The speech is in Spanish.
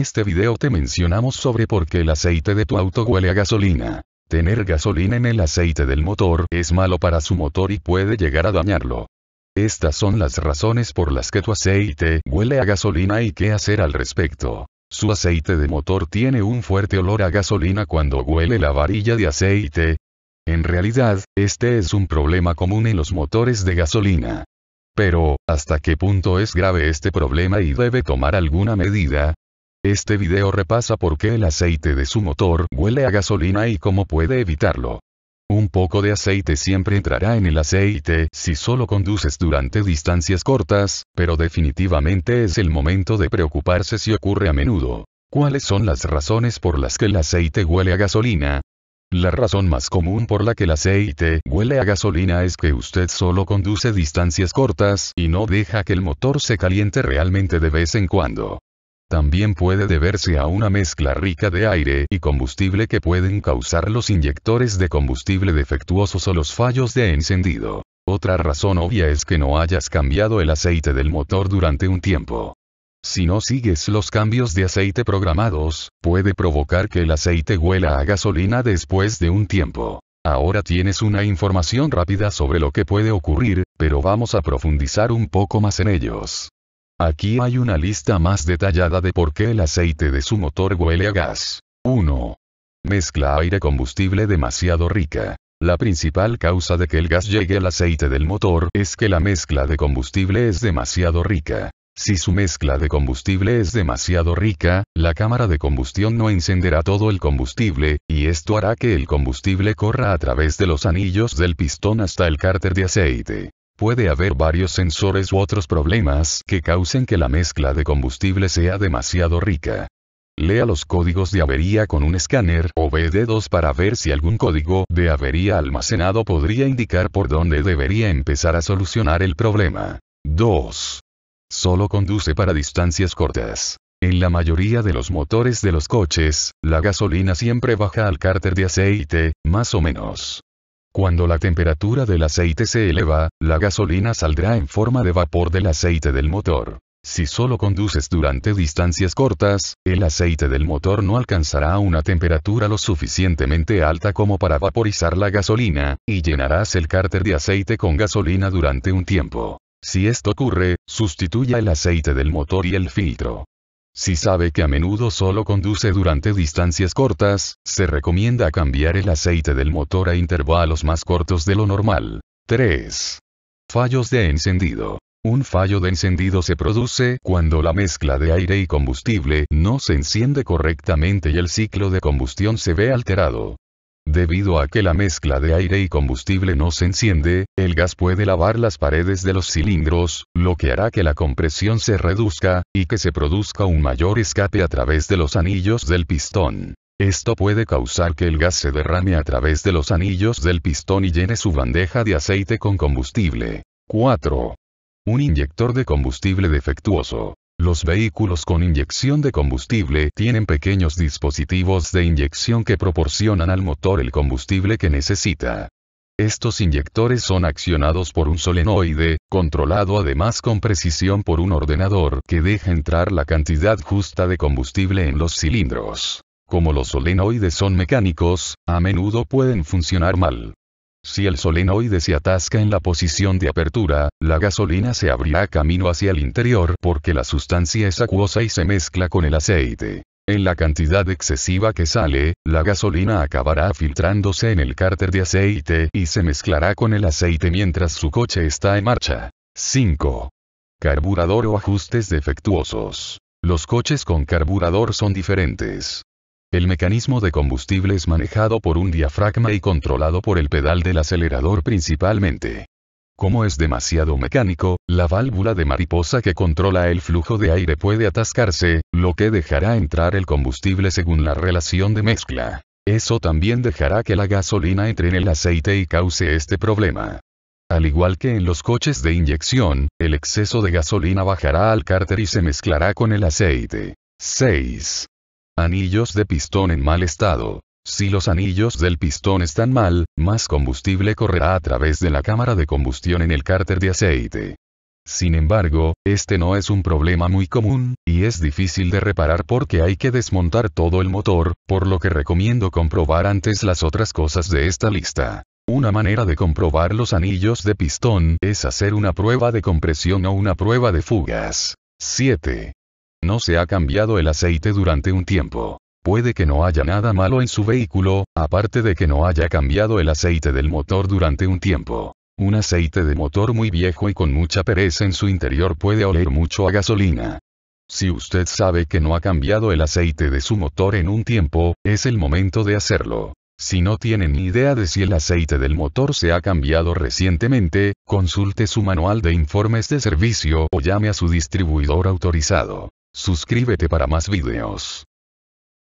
este video te mencionamos sobre por qué el aceite de tu auto huele a gasolina. Tener gasolina en el aceite del motor es malo para su motor y puede llegar a dañarlo. Estas son las razones por las que tu aceite huele a gasolina y qué hacer al respecto. Su aceite de motor tiene un fuerte olor a gasolina cuando huele la varilla de aceite. En realidad, este es un problema común en los motores de gasolina. Pero, ¿hasta qué punto es grave este problema y debe tomar alguna medida? Este video repasa por qué el aceite de su motor huele a gasolina y cómo puede evitarlo. Un poco de aceite siempre entrará en el aceite si solo conduces durante distancias cortas, pero definitivamente es el momento de preocuparse si ocurre a menudo. ¿Cuáles son las razones por las que el aceite huele a gasolina? La razón más común por la que el aceite huele a gasolina es que usted solo conduce distancias cortas y no deja que el motor se caliente realmente de vez en cuando. También puede deberse a una mezcla rica de aire y combustible que pueden causar los inyectores de combustible defectuosos o los fallos de encendido. Otra razón obvia es que no hayas cambiado el aceite del motor durante un tiempo. Si no sigues los cambios de aceite programados, puede provocar que el aceite huela a gasolina después de un tiempo. Ahora tienes una información rápida sobre lo que puede ocurrir, pero vamos a profundizar un poco más en ellos. Aquí hay una lista más detallada de por qué el aceite de su motor huele a gas. 1. Mezcla aire-combustible demasiado rica. La principal causa de que el gas llegue al aceite del motor es que la mezcla de combustible es demasiado rica. Si su mezcla de combustible es demasiado rica, la cámara de combustión no encenderá todo el combustible, y esto hará que el combustible corra a través de los anillos del pistón hasta el cárter de aceite. Puede haber varios sensores u otros problemas que causen que la mezcla de combustible sea demasiado rica. Lea los códigos de avería con un escáner o BD2 para ver si algún código de avería almacenado podría indicar por dónde debería empezar a solucionar el problema. 2. Solo conduce para distancias cortas. En la mayoría de los motores de los coches, la gasolina siempre baja al cárter de aceite, más o menos. Cuando la temperatura del aceite se eleva, la gasolina saldrá en forma de vapor del aceite del motor. Si solo conduces durante distancias cortas, el aceite del motor no alcanzará una temperatura lo suficientemente alta como para vaporizar la gasolina, y llenarás el cárter de aceite con gasolina durante un tiempo. Si esto ocurre, sustituya el aceite del motor y el filtro. Si sabe que a menudo solo conduce durante distancias cortas, se recomienda cambiar el aceite del motor a intervalos más cortos de lo normal. 3. Fallos de encendido. Un fallo de encendido se produce cuando la mezcla de aire y combustible no se enciende correctamente y el ciclo de combustión se ve alterado. Debido a que la mezcla de aire y combustible no se enciende, el gas puede lavar las paredes de los cilindros, lo que hará que la compresión se reduzca, y que se produzca un mayor escape a través de los anillos del pistón. Esto puede causar que el gas se derrame a través de los anillos del pistón y llene su bandeja de aceite con combustible. 4. Un inyector de combustible defectuoso. Los vehículos con inyección de combustible tienen pequeños dispositivos de inyección que proporcionan al motor el combustible que necesita. Estos inyectores son accionados por un solenoide, controlado además con precisión por un ordenador que deja entrar la cantidad justa de combustible en los cilindros. Como los solenoides son mecánicos, a menudo pueden funcionar mal. Si el solenoide se atasca en la posición de apertura, la gasolina se abrirá camino hacia el interior porque la sustancia es acuosa y se mezcla con el aceite. En la cantidad excesiva que sale, la gasolina acabará filtrándose en el cárter de aceite y se mezclará con el aceite mientras su coche está en marcha. 5. Carburador o ajustes defectuosos. Los coches con carburador son diferentes. El mecanismo de combustible es manejado por un diafragma y controlado por el pedal del acelerador principalmente. Como es demasiado mecánico, la válvula de mariposa que controla el flujo de aire puede atascarse, lo que dejará entrar el combustible según la relación de mezcla. Eso también dejará que la gasolina entre en el aceite y cause este problema. Al igual que en los coches de inyección, el exceso de gasolina bajará al cárter y se mezclará con el aceite. 6. Anillos de pistón en mal estado. Si los anillos del pistón están mal, más combustible correrá a través de la cámara de combustión en el cárter de aceite. Sin embargo, este no es un problema muy común, y es difícil de reparar porque hay que desmontar todo el motor, por lo que recomiendo comprobar antes las otras cosas de esta lista. Una manera de comprobar los anillos de pistón es hacer una prueba de compresión o una prueba de fugas. 7. No se ha cambiado el aceite durante un tiempo. Puede que no haya nada malo en su vehículo, aparte de que no haya cambiado el aceite del motor durante un tiempo. Un aceite de motor muy viejo y con mucha pereza en su interior puede oler mucho a gasolina. Si usted sabe que no ha cambiado el aceite de su motor en un tiempo, es el momento de hacerlo. Si no tienen ni idea de si el aceite del motor se ha cambiado recientemente, consulte su manual de informes de servicio o llame a su distribuidor autorizado. Suscríbete para más videos.